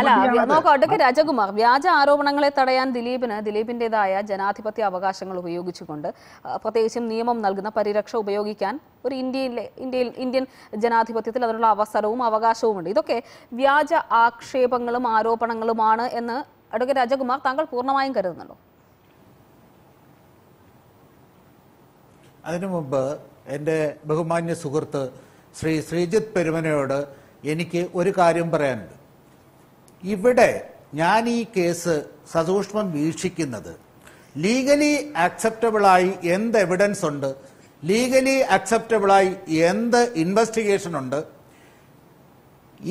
അല്ല നോക്കൂ അടുക്ക രാജകുമാർ വ്യാജ ആരോപണങ്ങളെ തടയാൻ ദിലീപിന് ദിലീപിന്റേതായ ജനാധിപത്യ അവകാശങ്ങൾ ഉപയോഗിച്ചുകൊണ്ട് പ്രത്യേകിച്ചും നിയമം നൽകുന്ന പരിരക്ഷ ഉപയോഗിക്കാൻ ഒരു ഇന്ത്യയിലെ ഇന്ത്യയിൽ ഇന്ത്യൻ ജനാധിപത്യത്തിൽ അതിനുള്ള അവസരവും അവകാശവും ഉണ്ട് ഇതൊക്കെ വ്യാജ ആക്ഷേപങ്ങളും ആരോപണങ്ങളുമാണ് എന്ന് അടുക്ക രാജകുമാർ താങ്കൾ പൂർണ്ണമായും കരുതുന്നുണ്ടോ അതിനു മുമ്പ് എൻ്റെ ബഹുമാന്യ സുഹൃത്ത് ശ്രീ ശ്രീജിത് പെരുമനയോട് എനിക്ക് ഒരു കാര്യം പറയാനുണ്ട് ഇവിടെ ഞാൻ ഈ കേസ് സസൂക്ഷ്മം വീക്ഷിക്കുന്നത് ലീഗലി ആക്സെപ്റ്റബിളായി എന്ത് എവിഡൻസ് ഉണ്ട് ലീഗലി ആക്സെപ്റ്റബിളായി എന്ത് ഇൻവെസ്റ്റിഗേഷൻ ഉണ്ട്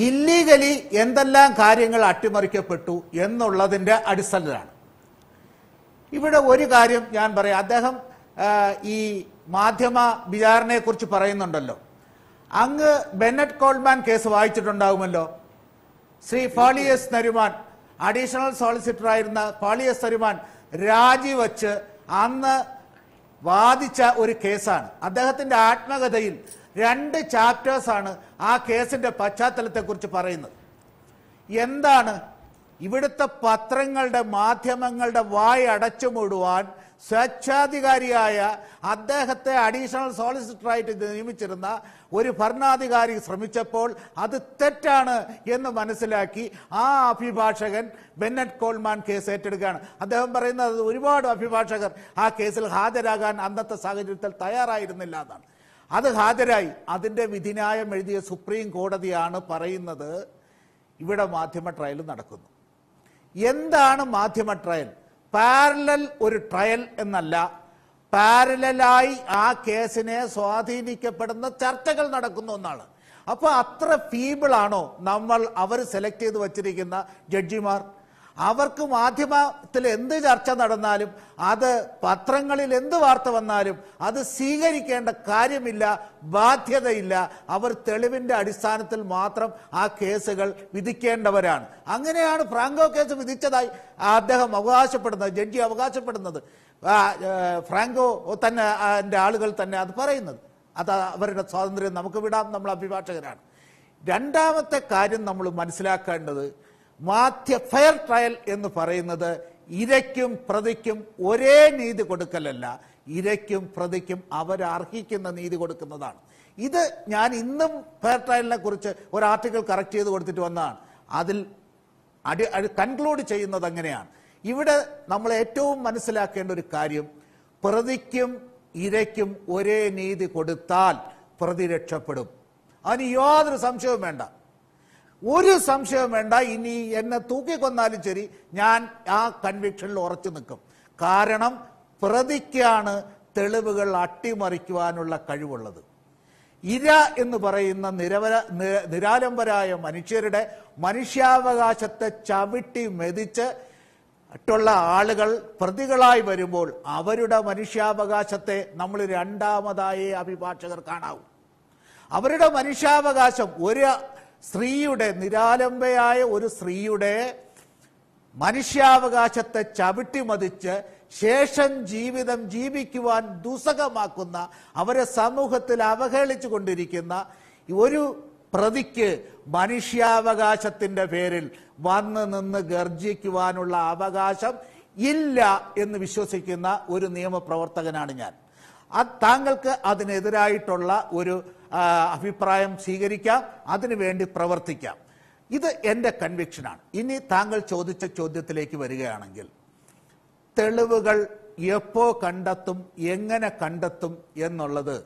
ഇല്ലീഗലി എന്തെല്ലാം കാര്യങ്ങൾ അട്ടിമറിക്കപ്പെട്ടു എന്നുള്ളതിൻ്റെ അടിസ്ഥാനത്തിലാണ് ഇവിടെ ഒരു കാര്യം ഞാൻ പറയാം അദ്ദേഹം ഈ മാധ്യമ വിചാരണയെക്കുറിച്ച് പറയുന്നുണ്ടല്ലോ അങ്ങ് ബെന്നറ്റ് കോൾമാൻ കേസ് വായിച്ചിട്ടുണ്ടാകുമല്ലോ Shri Fali S Nariman additional solicitor ആയിരുന്ന ഫാളി എസ് നരുമാൻ രാജിവെച്ച് അന്ന് വാദിച്ച ഒരു കേസാണ് അദ്ദേഹത്തിന്റെ ആത്മകഥയിൽ രണ്ട് ചാപ്റ്റേഴ്സാണ് ആ കേസിന്റെ പശ്ചാത്തലത്തെക്കുറിച്ച് പറയുന്നത് എന്താണ് ഇവിടുത്തെ പത്രങ്ങളുടെ മാധ്യമങ്ങളുടെ വായ അടച്ചു മൂടുവാൻ സ്വേച്ഛാധികാരിയായ അദ്ദേഹത്തെ അഡീഷണൽ സോളിസിറ്ററായിട്ട് നിയമിച്ചിരുന്ന ഒരു ഭരണാധികാരി ശ്രമിച്ചപ്പോൾ അത് തെറ്റാണ് എന്ന് മനസ്സിലാക്കി ആ അഭിഭാഷകൻ ബെന്നറ്റ് കോൾമാൻ കേസ് ഏറ്റെടുക്കുകയാണ് അദ്ദേഹം പറയുന്നത് ഒരുപാട് അഭിഭാഷകർ ആ കേസിൽ ഹാജരാകാൻ അന്നത്തെ സാഹചര്യത്തിൽ തയ്യാറായിരുന്നില്ല എന്നാണ് അത് ഹാജരായി അതിൻ്റെ വിധിന്യായം എഴുതിയ സുപ്രീം കോടതിയാണ് പറയുന്നത് ഇവിടെ മാധ്യമ ട്രയൽ നടക്കുന്നു എന്താണ് മാധ്യമ ട്രയൽ പാരലൽ ഒരു ട്രയൽ എന്നല്ല പാരലായി ആ കേസിനെ സ്വാധീനിക്കപ്പെടുന്ന ചർച്ചകൾ നടക്കുന്ന ഒന്നാണ് അപ്പോൾ അത്ര ഫീബിളാണോ നമ്മൾ അവർ സെലക്ട് ചെയ്ത് വച്ചിരിക്കുന്ന ജഡ്ജിമാർ അവർക്ക് മാധ്യമത്തിൽ എന്ത് ചർച്ച നടന്നാലും അത് പത്രങ്ങളിൽ എന്ത് വാർത്ത വന്നാലും അത് സ്വീകരിക്കേണ്ട കാര്യമില്ല ബാധ്യതയില്ല അവർ തെളിവിൻ്റെ അടിസ്ഥാനത്തിൽ മാത്രം ആ കേസുകൾ വിധിക്കേണ്ടവരാണ് അങ്ങനെയാണ് ഫ്രാങ്കോ കേസ് വിധിച്ചതായി അദ്ദേഹം അവകാശപ്പെടുന്നത് ജഡ്ജി അവകാശപ്പെടുന്നത് ഫ്രാങ്കോ തന്നെ എൻ്റെ ആളുകൾ തന്നെ അത് പറയുന്നത് അത് അവരുടെ സ്വാതന്ത്ര്യം നമുക്ക് വിടാം നമ്മൾ അഭിഭാഷകരാണ് രണ്ടാമത്തെ കാര്യം നമ്മൾ മനസ്സിലാക്കേണ്ടത് മാധ്യ ഫയർ ട്രയൽ എന്ന് പറയുന്നത് ഇരയ്ക്കും പ്രതിക്കും ഒരേ നീതി കൊടുക്കലല്ല ഇരയ്ക്കും പ്രതിക്കും അവരർഹിക്കുന്ന നീതി കൊടുക്കുന്നതാണ് ഇത് ഞാൻ ഇന്നും ഫയർ ട്രയലിനെ കുറിച്ച് ഒരു ആർട്ടിക്കിൾ കറക്റ്റ് ചെയ്ത് കൊടുത്തിട്ട് വന്നതാണ് അതിൽ അടി കൺക്ലൂഡ് ചെയ്യുന്നത് അങ്ങനെയാണ് ഇവിടെ നമ്മൾ ഏറ്റവും മനസ്സിലാക്കേണ്ട ഒരു കാര്യം പ്രതിക്കും ഇരയ്ക്കും ഒരേ നീതി കൊടുത്താൽ പ്രതി രക്ഷപ്പെടും അതിന് യാതൊരു സംശയവും വേണ്ട ഒരു സംശയവും വേണ്ട ഇനി എന്നെ തൂക്കിക്കൊന്നാലും ശരി ഞാൻ ആ കൺവിക്ഷനിൽ ഉറച്ചു നിൽക്കും കാരണം പ്രതിക്കാണ് തെളിവുകൾ അട്ടിമറിക്കുവാനുള്ള കഴിവുള്ളത് ഇര എന്ന് പറയുന്ന നിരവര നിരാലംബരായ മനുഷ്യരുടെ മനുഷ്യാവകാശത്തെ ചവിട്ടി മെതിച്ച് മറ്റുള്ള ആളുകൾ പ്രതികളായി വരുമ്പോൾ അവരുടെ മനുഷ്യാവകാശത്തെ നമ്മൾ രണ്ടാമതായി അഭിഭാഷകർ കാണാവും അവരുടെ മനുഷ്യാവകാശം ഒരു സ്ത്രീയുടെ നിരാലംബയായ ഒരു സ്ത്രീയുടെ മനുഷ്യാവകാശത്തെ ചവിട്ടിമതിച്ച് ശേഷം ജീവിതം ജീവിക്കുവാൻ ദുസ്സഹമാക്കുന്ന അവരെ സമൂഹത്തിൽ അവഹേളിച്ചു കൊണ്ടിരിക്കുന്ന ഒരു പ്രതിക്ക് മനുഷ്യാവകാശത്തിൻ്റെ പേരിൽ വന്ന് നിന്ന് ഗർജിക്കുവാനുള്ള അവകാശം ഇല്ല എന്ന് വിശ്വസിക്കുന്ന ഒരു നിയമപ്രവർത്തകനാണ് ഞാൻ അത് താങ്കൾക്ക് അതിനെതിരായിട്ടുള്ള ഒരു അഭിപ്രായം സ്വീകരിക്കാം അതിനുവേണ്ടി പ്രവർത്തിക്കാം ഇത് എൻ്റെ കൺവിക്ഷനാണ് ഇനി താങ്കൾ ചോദിച്ച ചോദ്യത്തിലേക്ക് വരികയാണെങ്കിൽ തെളിവുകൾ എപ്പോ കണ്ടെത്തും എങ്ങനെ കണ്ടെത്തും എന്നുള്ളത്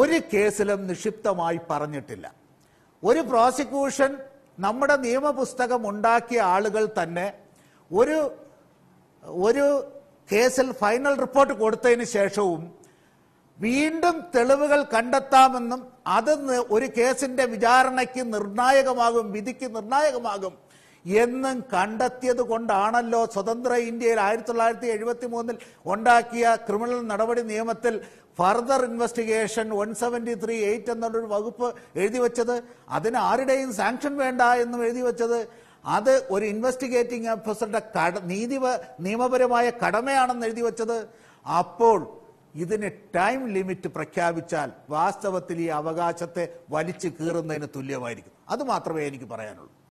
ഒരു കേസിലും നിക്ഷിപ്തമായി പറഞ്ഞിട്ടില്ല ഒരു പ്രോസിക്യൂഷൻ നമ്മുടെ നിയമപുസ്തകം ഉണ്ടാക്കിയ ആളുകൾ തന്നെ ഒരു ഒരു കേസിൽ ഫൈനൽ റിപ്പോർട്ട് കൊടുത്തതിന് ശേഷവും വീണ്ടും തെളിവുകൾ കണ്ടെത്താമെന്നും അത് ഒരു കേസിന്റെ വിചാരണയ്ക്ക് നിർണായകമാകും വിധിക്ക് നിർണായകമാകും എന്നും കണ്ടെത്തിയത് കൊണ്ടാണല്ലോ സ്വതന്ത്ര ഇന്ത്യയിൽ ആയിരത്തി തൊള്ളായിരത്തി എഴുപത്തി മൂന്നിൽ ഉണ്ടാക്കിയ ക്രിമിനൽ നടപടി നിയമത്തിൽ further investigation one seventy three eight എന്നുള്ളൊരു വകുപ്പ് എഴുതി വെച്ചത് അതിന് ആരുടെയും സാങ്ഷൻ വേണ്ട എന്നും എഴുതി വെച്ചത് അത് ഒരു ഇൻവെസ്റ്റിഗേറ്റിംഗ് ഓഫീസറുടെ കട നീതി നിയമപരമായ കടമയാണെന്ന് എഴുതി വെച്ചത് അപ്പോൾ ഇതിന് ടൈം ലിമിറ്റ് പ്രഖ്യാപിച്ചാൽ വാസ്തവത്തിൽ ഈ അവകാശത്തെ വലിച്ചു കീറുന്നതിന് തുല്യമായിരിക്കും അത് മാത്രമേ എനിക്ക് പറയാനുള്ളൂ